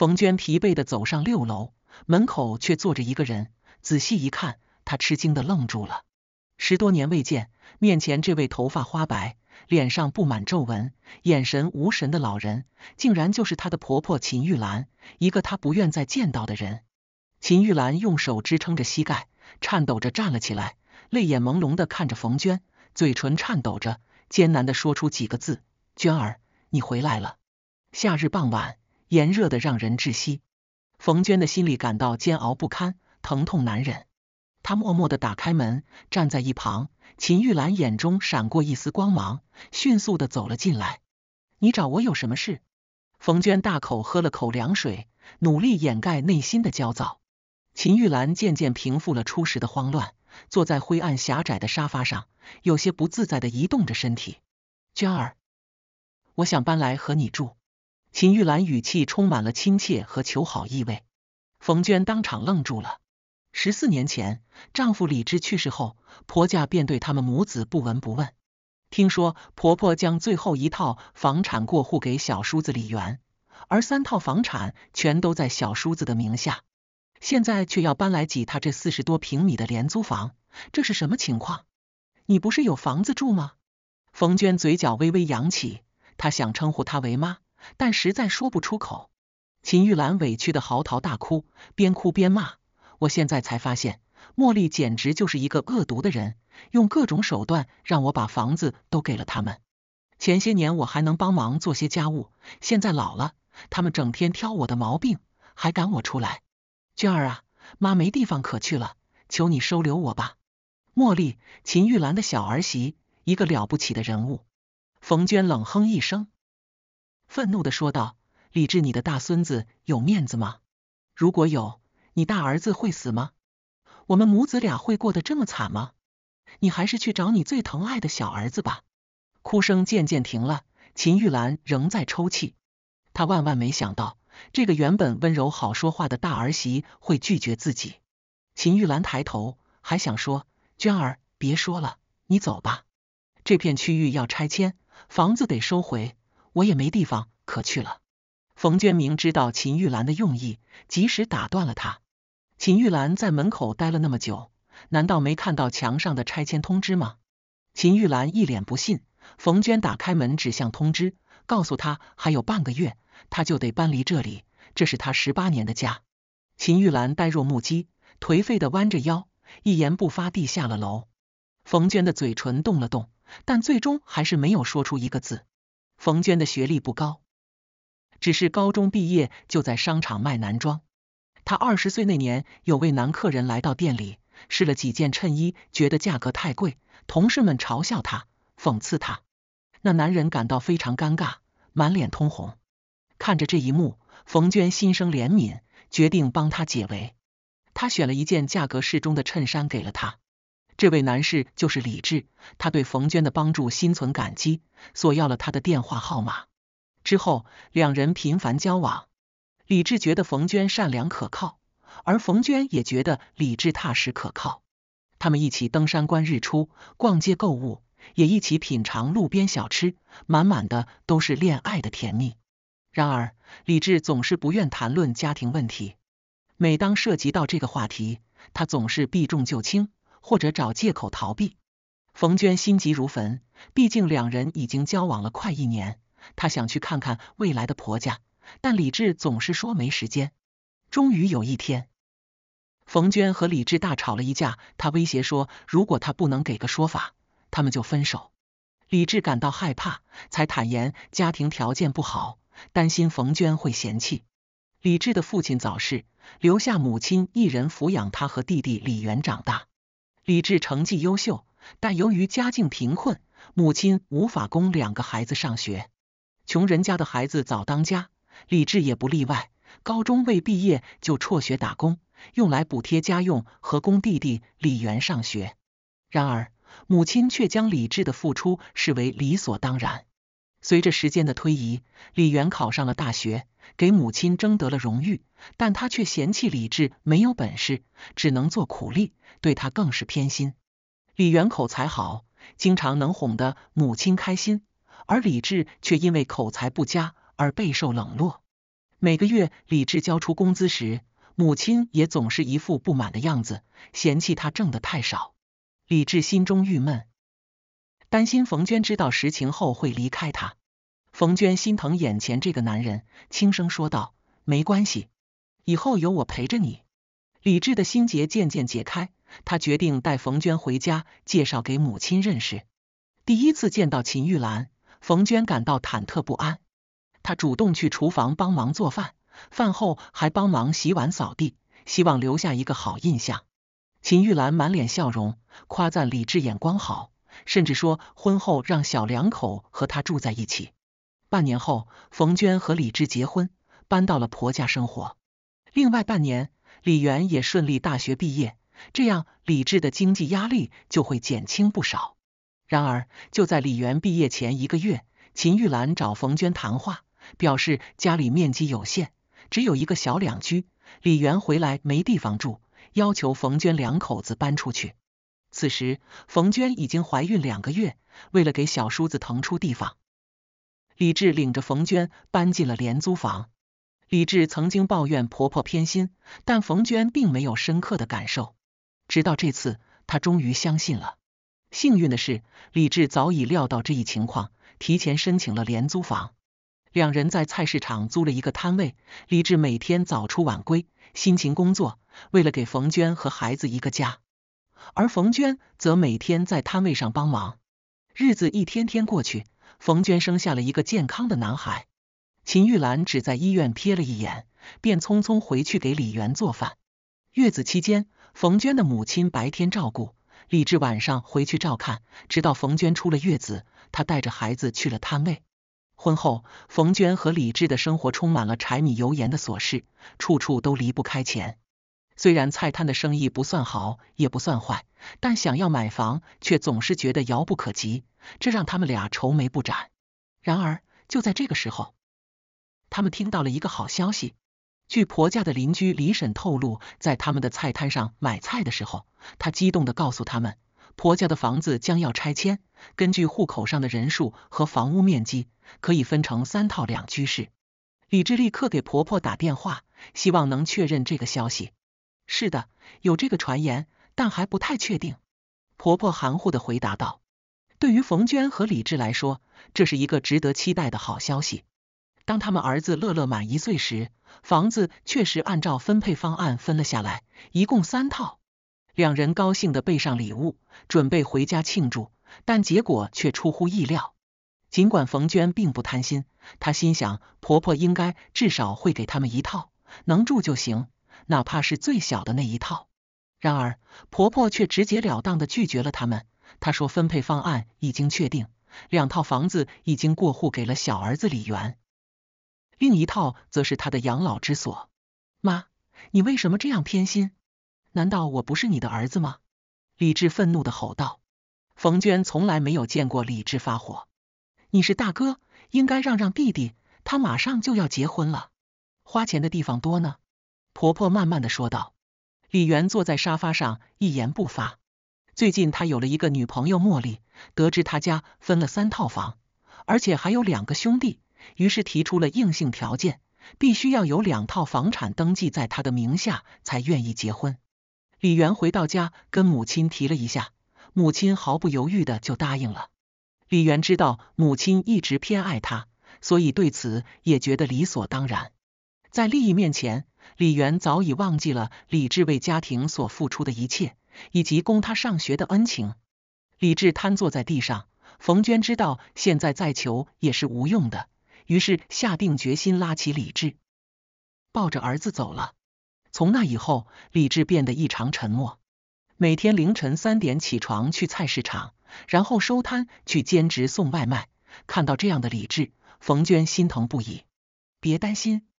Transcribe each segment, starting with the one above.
冯娟疲惫的走上六楼，门口却坐着一个人。仔细一看，她吃惊的愣住了。十多年未见，面前这位头发花白、脸上布满皱纹、眼神无神的老人，竟然就是她的婆婆秦玉兰，一个她不愿再见到的人。秦玉兰用手支撑着膝盖，颤抖着站了起来，泪眼朦胧的看着冯娟，嘴唇颤抖着，艰难的说出几个字：“娟儿，你回来了。”夏日傍晚。炎热的让人窒息，冯娟的心里感到煎熬不堪，疼痛难忍。她默默的打开门，站在一旁。秦玉兰眼中闪过一丝光芒，迅速的走了进来。你找我有什么事？冯娟大口喝了口凉水，努力掩盖内心的焦躁。秦玉兰渐渐平复了初时的慌乱，坐在灰暗狭窄的沙发上，有些不自在的移动着身体。娟儿，我想搬来和你住。秦玉兰语气充满了亲切和求好意味，冯娟当场愣住了。十四年前，丈夫李治去世后，婆家便对他们母子不闻不问。听说婆婆将最后一套房产过户给小叔子李元，而三套房产全都在小叔子的名下。现在却要搬来挤他这四十多平米的廉租房，这是什么情况？你不是有房子住吗？冯娟嘴角微微扬起，她想称呼她为妈。但实在说不出口，秦玉兰委屈的嚎啕大哭，边哭边骂。我现在才发现，茉莉简直就是一个恶毒的人，用各种手段让我把房子都给了他们。前些年我还能帮忙做些家务，现在老了，他们整天挑我的毛病，还赶我出来。娟儿啊，妈没地方可去了，求你收留我吧。茉莉，秦玉兰的小儿媳，一个了不起的人物。冯娟冷哼一声。愤怒的说道：“李治，你的大孙子有面子吗？如果有，你大儿子会死吗？我们母子俩会过得这么惨吗？你还是去找你最疼爱的小儿子吧。”哭声渐渐停了，秦玉兰仍在抽泣。她万万没想到，这个原本温柔好说话的大儿媳会拒绝自己。秦玉兰抬头，还想说：“娟儿，别说了，你走吧。这片区域要拆迁，房子得收回。”我也没地方可去了。冯娟明知道秦玉兰的用意，及时打断了她。秦玉兰在门口待了那么久，难道没看到墙上的拆迁通知吗？秦玉兰一脸不信。冯娟打开门，指向通知，告诉她还有半个月，她就得搬离这里，这是她十八年的家。秦玉兰呆若木鸡，颓废的弯着腰，一言不发地下了楼。冯娟的嘴唇动了动，但最终还是没有说出一个字。冯娟的学历不高，只是高中毕业就在商场卖男装。她二十岁那年，有位男客人来到店里，试了几件衬衣，觉得价格太贵，同事们嘲笑他，讽刺他。那男人感到非常尴尬，满脸通红。看着这一幕，冯娟心生怜悯，决定帮他解围。她选了一件价格适中的衬衫给了他。这位男士就是李志，他对冯娟的帮助心存感激，索要了他的电话号码。之后，两人频繁交往。李志觉得冯娟善良可靠，而冯娟也觉得李志踏实可靠。他们一起登山观日出，逛街购物，也一起品尝路边小吃，满满的都是恋爱的甜蜜。然而，李志总是不愿谈论家庭问题。每当涉及到这个话题，他总是避重就轻。或者找借口逃避。冯娟心急如焚，毕竟两人已经交往了快一年，她想去看看未来的婆家，但李志总是说没时间。终于有一天，冯娟和李志大吵了一架，她威胁说如果他不能给个说法，他们就分手。李志感到害怕，才坦言家庭条件不好，担心冯娟会嫌弃。李志的父亲早逝，留下母亲一人抚养他和弟弟李元长大。李志成绩优秀，但由于家境贫困，母亲无法供两个孩子上学。穷人家的孩子早当家，李志也不例外。高中未毕业就辍学打工，用来补贴家用和供弟弟李元上学。然而，母亲却将李志的付出视为理所当然。随着时间的推移，李元考上了大学，给母亲争得了荣誉，但他却嫌弃李治没有本事，只能做苦力，对他更是偏心。李元口才好，经常能哄得母亲开心，而李治却因为口才不佳而备受冷落。每个月李治交出工资时，母亲也总是一副不满的样子，嫌弃他挣的太少。李治心中郁闷。担心冯娟知道实情后会离开他，冯娟心疼眼前这个男人，轻声说道：“没关系，以后有我陪着你。”李智的心结渐渐解开，他决定带冯娟回家，介绍给母亲认识。第一次见到秦玉兰，冯娟感到忐忑不安，她主动去厨房帮忙做饭，饭后还帮忙洗碗扫地，希望留下一个好印象。秦玉兰满脸笑容，夸赞李智眼光好。甚至说婚后让小两口和他住在一起。半年后，冯娟和李志结婚，搬到了婆家生活。另外半年，李媛也顺利大学毕业，这样李志的经济压力就会减轻不少。然而，就在李媛毕业前一个月，秦玉兰找冯娟谈话，表示家里面积有限，只有一个小两居，李媛回来没地方住，要求冯娟两口子搬出去。此时，冯娟已经怀孕两个月。为了给小叔子腾出地方，李志领着冯娟搬进了廉租房。李志曾经抱怨婆婆偏心，但冯娟并没有深刻的感受。直到这次，她终于相信了。幸运的是，李志早已料到这一情况，提前申请了廉租房。两人在菜市场租了一个摊位，李志每天早出晚归，辛勤工作，为了给冯娟和孩子一个家。而冯娟则每天在摊位上帮忙，日子一天天过去，冯娟生下了一个健康的男孩。秦玉兰只在医院瞥了一眼，便匆匆回去给李媛做饭。月子期间，冯娟的母亲白天照顾李志晚上回去照看，直到冯娟出了月子，她带着孩子去了摊位。婚后，冯娟和李志的生活充满了柴米油盐的琐事，处处都离不开钱。虽然菜摊的生意不算好，也不算坏，但想要买房却总是觉得遥不可及，这让他们俩愁眉不展。然而就在这个时候，他们听到了一个好消息。据婆家的邻居李婶透露，在他们的菜摊上买菜的时候，她激动的告诉他们，婆家的房子将要拆迁，根据户口上的人数和房屋面积，可以分成三套两居室。李志立刻给婆婆打电话，希望能确认这个消息。是的，有这个传言，但还不太确定。婆婆含糊的回答道：“对于冯娟和李志来说，这是一个值得期待的好消息。当他们儿子乐乐满一岁时，房子确实按照分配方案分了下来，一共三套。两人高兴的背上礼物，准备回家庆祝，但结果却出乎意料。尽管冯娟并不贪心，她心想婆婆应该至少会给他们一套，能住就行。”哪怕是最小的那一套，然而婆婆却直截了当地拒绝了他们。她说分配方案已经确定，两套房子已经过户给了小儿子李元，另一套则是他的养老之所。妈，你为什么这样偏心？难道我不是你的儿子吗？李治愤怒地吼道。冯娟从来没有见过李治发火。你是大哥，应该让让弟弟。他马上就要结婚了，花钱的地方多呢。婆婆慢慢的说道：“李媛坐在沙发上一言不发。最近他有了一个女朋友茉莉，得知他家分了三套房，而且还有两个兄弟，于是提出了硬性条件，必须要有两套房产登记在他的名下才愿意结婚。李媛回到家跟母亲提了一下，母亲毫不犹豫的就答应了。李媛知道母亲一直偏爱他，所以对此也觉得理所当然。在利益面前。”李元早已忘记了李治为家庭所付出的一切，以及供他上学的恩情。李治瘫坐在地上，冯娟知道现在再求也是无用的，于是下定决心拉起李治，抱着儿子走了。从那以后，李治变得异常沉默，每天凌晨三点起床去菜市场，然后收摊去兼职送外卖。看到这样的李治，冯娟心疼不已。别担心。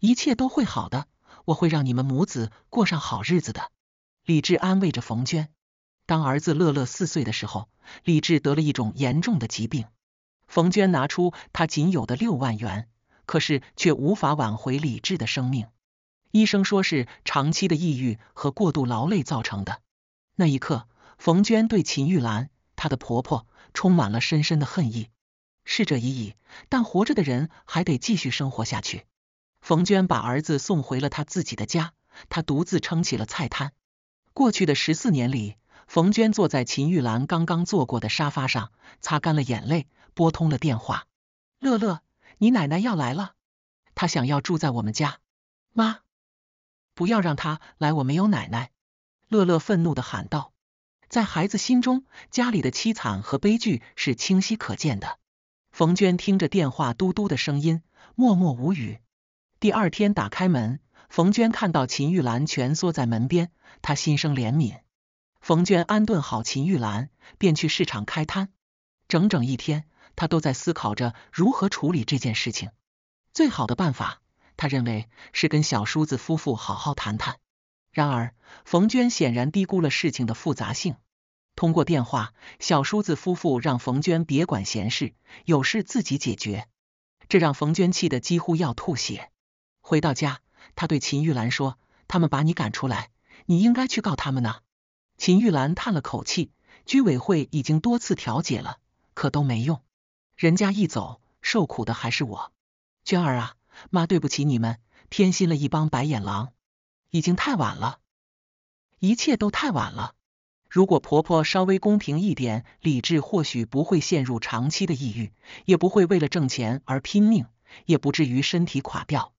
一切都会好的，我会让你们母子过上好日子的。”李治安慰着冯娟。当儿子乐乐四岁的时候，李治得了一种严重的疾病。冯娟拿出她仅有的六万元，可是却无法挽回李治的生命。医生说是长期的抑郁和过度劳累造成的。那一刻，冯娟对秦玉兰，她的婆婆，充满了深深的恨意。逝者已矣，但活着的人还得继续生活下去。冯娟把儿子送回了他自己的家，他独自撑起了菜摊。过去的十四年里，冯娟坐在秦玉兰刚刚坐过的沙发上，擦干了眼泪，拨通了电话：“乐乐，你奶奶要来了，她想要住在我们家。妈，不要让她来，我没有奶奶。”乐乐愤怒地喊道。在孩子心中，家里的凄惨和悲剧是清晰可见的。冯娟听着电话嘟嘟的声音，默默无语。第二天打开门，冯娟看到秦玉兰蜷缩在门边，她心生怜悯。冯娟安顿好秦玉兰，便去市场开摊。整整一天，她都在思考着如何处理这件事情。最好的办法，她认为是跟小叔子夫妇好好谈谈。然而，冯娟显然低估了事情的复杂性。通过电话，小叔子夫妇让冯娟别管闲事，有事自己解决，这让冯娟气得几乎要吐血。回到家，他对秦玉兰说：“他们把你赶出来，你应该去告他们呢。”秦玉兰叹了口气：“居委会已经多次调解了，可都没用。人家一走，受苦的还是我。娟儿啊，妈对不起你们，偏心了一帮白眼狼。已经太晚了，一切都太晚了。如果婆婆稍微公平一点，理智或许不会陷入长期的抑郁，也不会为了挣钱而拼命，也不至于身体垮掉。”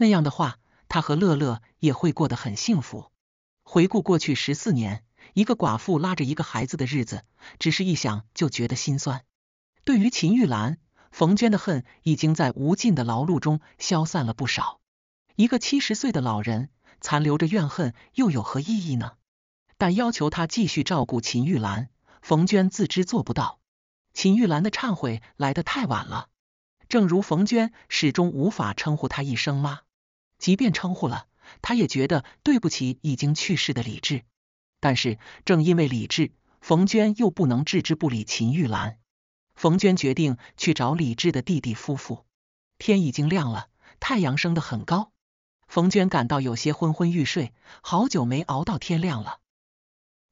那样的话，他和乐乐也会过得很幸福。回顾过去十四年，一个寡妇拉着一个孩子的日子，只是一想就觉得心酸。对于秦玉兰，冯娟的恨已经在无尽的劳碌中消散了不少。一个七十岁的老人，残留着怨恨又有何意义呢？但要求他继续照顾秦玉兰，冯娟自知做不到。秦玉兰的忏悔来得太晚了，正如冯娟始终无法称呼她一声妈。即便称呼了，他也觉得对不起已经去世的李治。但是正因为李治，冯娟又不能置之不理秦玉兰。冯娟决定去找李治的弟弟夫妇。天已经亮了，太阳升得很高。冯娟感到有些昏昏欲睡，好久没熬到天亮了。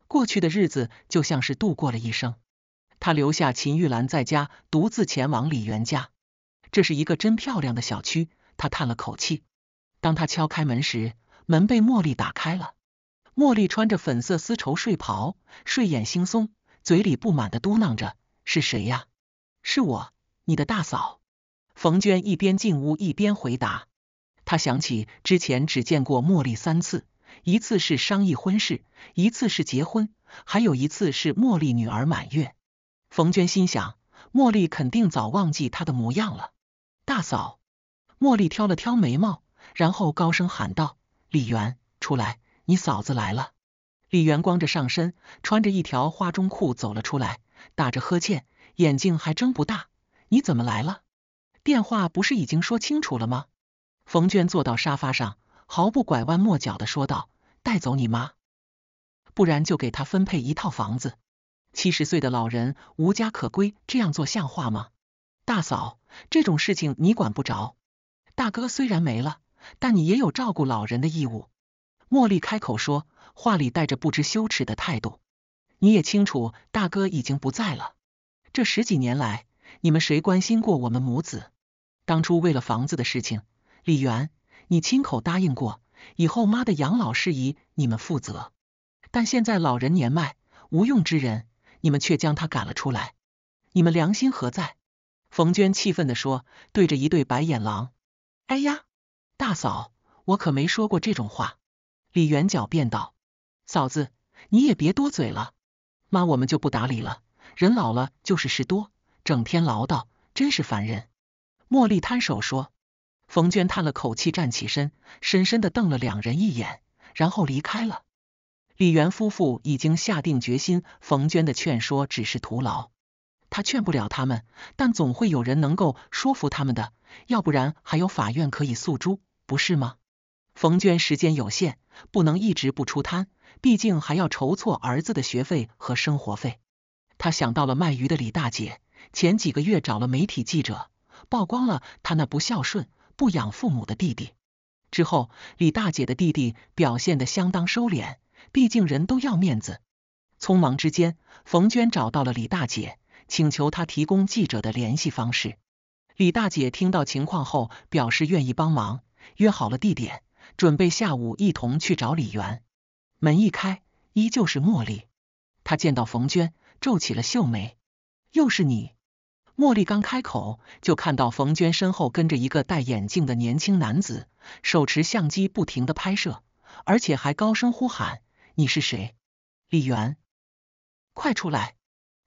过去的日子就像是度过了一生。她留下秦玉兰在家，独自前往李元家。这是一个真漂亮的小区。她叹了口气。当他敲开门时，门被茉莉打开了。茉莉穿着粉色丝绸睡袍，睡眼惺忪，嘴里不满的嘟囔着：“是谁呀？是我，你的大嫂。”冯娟一边进屋一边回答。她想起之前只见过茉莉三次，一次是商议婚事，一次是结婚，还有一次是茉莉女儿满月。冯娟心想，茉莉肯定早忘记她的模样了。大嫂，茉莉挑了挑眉毛。然后高声喊道：“李元，出来，你嫂子来了。”李元光着上身，穿着一条花中裤走了出来，打着呵欠，眼睛还睁不大。你怎么来了？电话不是已经说清楚了吗？冯娟坐到沙发上，毫不拐弯抹角的说道：“带走你妈，不然就给他分配一套房子。七十岁的老人无家可归，这样做像话吗？大嫂，这种事情你管不着。大哥虽然没了。”但你也有照顾老人的义务。茉莉开口说话里带着不知羞耻的态度。你也清楚，大哥已经不在了。这十几年来，你们谁关心过我们母子？当初为了房子的事情，李元，你亲口答应过，以后妈的养老事宜你们负责。但现在老人年迈，无用之人，你们却将他赶了出来，你们良心何在？冯娟气愤的说，对着一对白眼狼。哎呀！大嫂，我可没说过这种话。李元角便道：“嫂子，你也别多嘴了。妈，我们就不打理了。人老了就是事多，整天唠叨，真是烦人。”茉莉摊手说。冯娟叹了口气，站起身，深深的瞪了两人一眼，然后离开了。李元夫妇已经下定决心，冯娟的劝说只是徒劳。他劝不了他们，但总会有人能够说服他们的，要不然还有法院可以诉诸。不是吗？冯娟时间有限，不能一直不出摊，毕竟还要筹措儿子的学费和生活费。她想到了卖鱼的李大姐，前几个月找了媒体记者，曝光了她那不孝顺、不养父母的弟弟。之后，李大姐的弟弟表现得相当收敛，毕竟人都要面子。匆忙之间，冯娟找到了李大姐，请求她提供记者的联系方式。李大姐听到情况后，表示愿意帮忙。约好了地点，准备下午一同去找李媛。门一开，依旧是茉莉。她见到冯娟，皱起了秀眉：“又是你。”茉莉刚开口，就看到冯娟身后跟着一个戴眼镜的年轻男子，手持相机不停的拍摄，而且还高声呼喊：“你是谁？李媛，快出来！”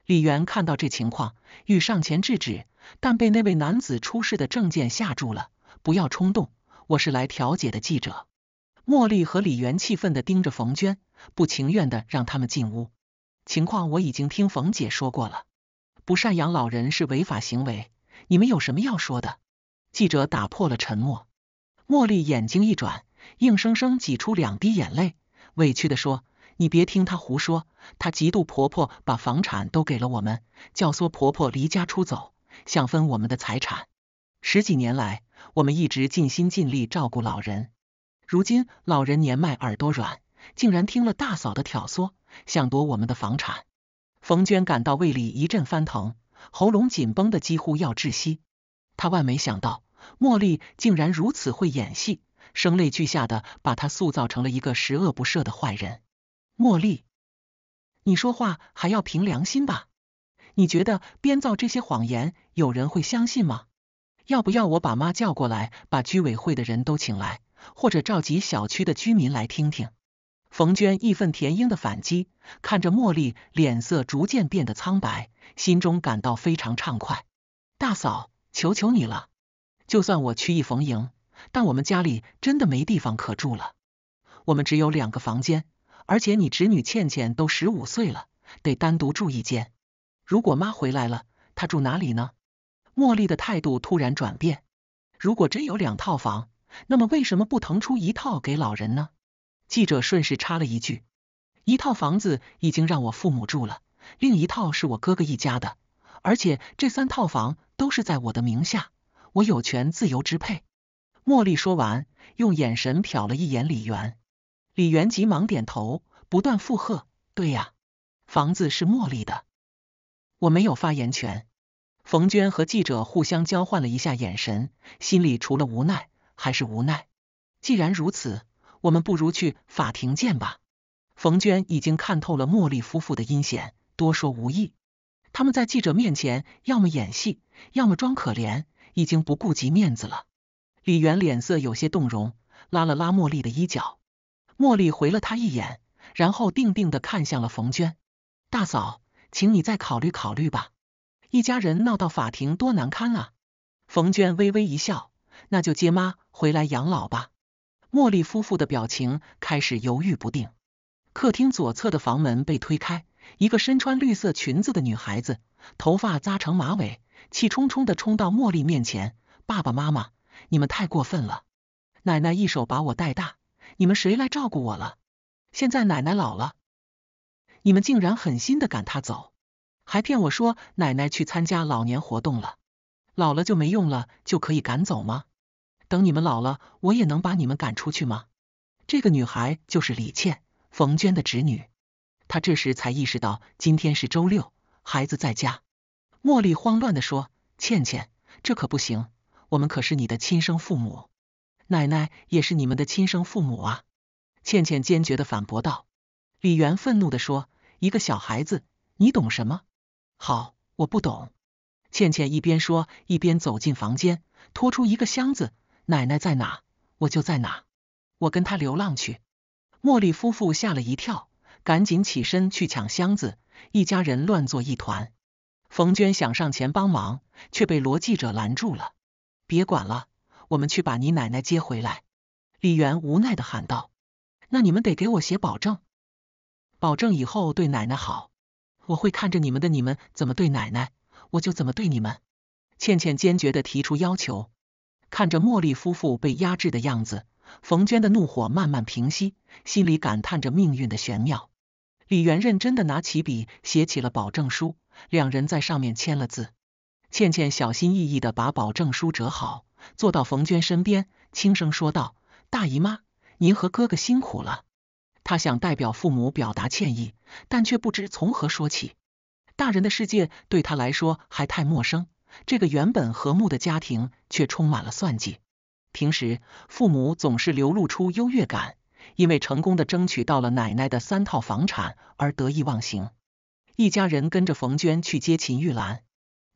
李媛看到这情况，欲上前制止，但被那位男子出示的证件吓住了，不要冲动。我是来调解的记者，茉莉和李媛气愤地盯着冯娟，不情愿地让他们进屋。情况我已经听冯姐说过了，不赡养老人是违法行为。你们有什么要说的？记者打破了沉默。茉莉眼睛一转，硬生生挤出两滴眼泪，委屈地说：“你别听她胡说，她嫉妒婆婆把房产都给了我们，教唆婆婆离家出走，想分我们的财产。十几年来。”我们一直尽心尽力照顾老人，如今老人年迈耳朵软，竟然听了大嫂的挑唆，想夺我们的房产。冯娟感到胃里一阵翻腾，喉咙紧绷的几乎要窒息。她万没想到，茉莉竟然如此会演戏，声泪俱下的把她塑造成了一个十恶不赦的坏人。茉莉，你说话还要凭良心吧？你觉得编造这些谎言，有人会相信吗？要不要我把妈叫过来，把居委会的人都请来，或者召集小区的居民来听听？冯娟义愤填膺的反击，看着茉莉脸色逐渐变得苍白，心中感到非常畅快。大嫂，求求你了，就算我曲意逢迎，但我们家里真的没地方可住了，我们只有两个房间，而且你侄女倩倩都十五岁了，得单独住一间。如果妈回来了，她住哪里呢？茉莉的态度突然转变。如果真有两套房，那么为什么不腾出一套给老人呢？记者顺势插了一句：“一套房子已经让我父母住了，另一套是我哥哥一家的，而且这三套房都是在我的名下，我有权自由支配。”茉莉说完，用眼神瞟了一眼李元，李元急忙点头，不断附和：“对呀，房子是茉莉的，我没有发言权。”冯娟和记者互相交换了一下眼神，心里除了无奈还是无奈。既然如此，我们不如去法庭见吧。冯娟已经看透了茉莉夫妇的阴险，多说无益。他们在记者面前要么演戏，要么装可怜，已经不顾及面子了。李媛脸色有些动容，拉了拉茉莉的衣角。茉莉回了他一眼，然后定定的看向了冯娟。大嫂，请你再考虑考虑吧。一家人闹到法庭多难堪啊！冯娟微微一笑，那就接妈回来养老吧。茉莉夫妇的表情开始犹豫不定。客厅左侧的房门被推开，一个身穿绿色裙子的女孩子，头发扎成马尾，气冲冲的冲到茉莉面前：“爸爸妈妈，你们太过分了！奶奶一手把我带大，你们谁来照顾我了？现在奶奶老了，你们竟然狠心的赶她走！”还骗我说奶奶去参加老年活动了，老了就没用了就可以赶走吗？等你们老了，我也能把你们赶出去吗？这个女孩就是李倩，冯娟的侄女。她这时才意识到今天是周六，孩子在家。茉莉慌乱的说：“倩倩，这可不行，我们可是你的亲生父母，奶奶也是你们的亲生父母啊。”倩倩坚决的反驳道。李媛愤怒的说：“一个小孩子，你懂什么？”好，我不懂。倩倩一边说，一边走进房间，拖出一个箱子。奶奶在哪，我就在哪，我跟她流浪去。茉莉夫妇吓了一跳，赶紧起身去抢箱子，一家人乱作一团。冯娟想上前帮忙，却被罗记者拦住了。别管了，我们去把你奶奶接回来。李媛无奈的喊道：“那你们得给我写保证，保证以后对奶奶好。”我会看着你们的，你们怎么对奶奶，我就怎么对你们。倩倩坚决的提出要求，看着茉莉夫妇被压制的样子，冯娟的怒火慢慢平息，心里感叹着命运的玄妙。李元认真的拿起笔写起了保证书，两人在上面签了字。倩倩小心翼翼的把保证书折好，坐到冯娟身边，轻声说道：“大姨妈，您和哥哥辛苦了。”他想代表父母表达歉意，但却不知从何说起。大人的世界对他来说还太陌生。这个原本和睦的家庭却充满了算计。平时父母总是流露出优越感，因为成功的争取到了奶奶的三套房产而得意忘形。一家人跟着冯娟去接秦玉兰，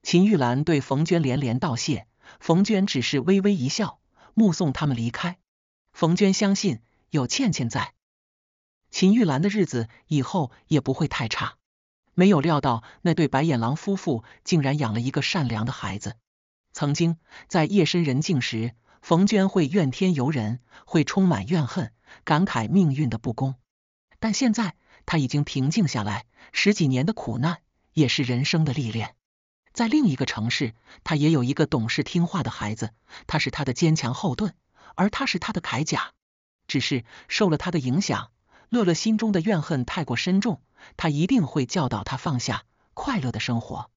秦玉兰对冯娟连连道谢，冯娟只是微微一笑，目送他们离开。冯娟相信有倩倩在。秦玉兰的日子以后也不会太差。没有料到那对白眼狼夫妇竟然养了一个善良的孩子。曾经在夜深人静时，冯娟会怨天尤人，会充满怨恨，感慨命运的不公。但现在她已经平静下来。十几年的苦难也是人生的历练。在另一个城市，他也有一个懂事听话的孩子，他是他的坚强后盾，而他是他的铠甲。只是受了他的影响。乐乐心中的怨恨太过深重，他一定会教导他放下，快乐的生活。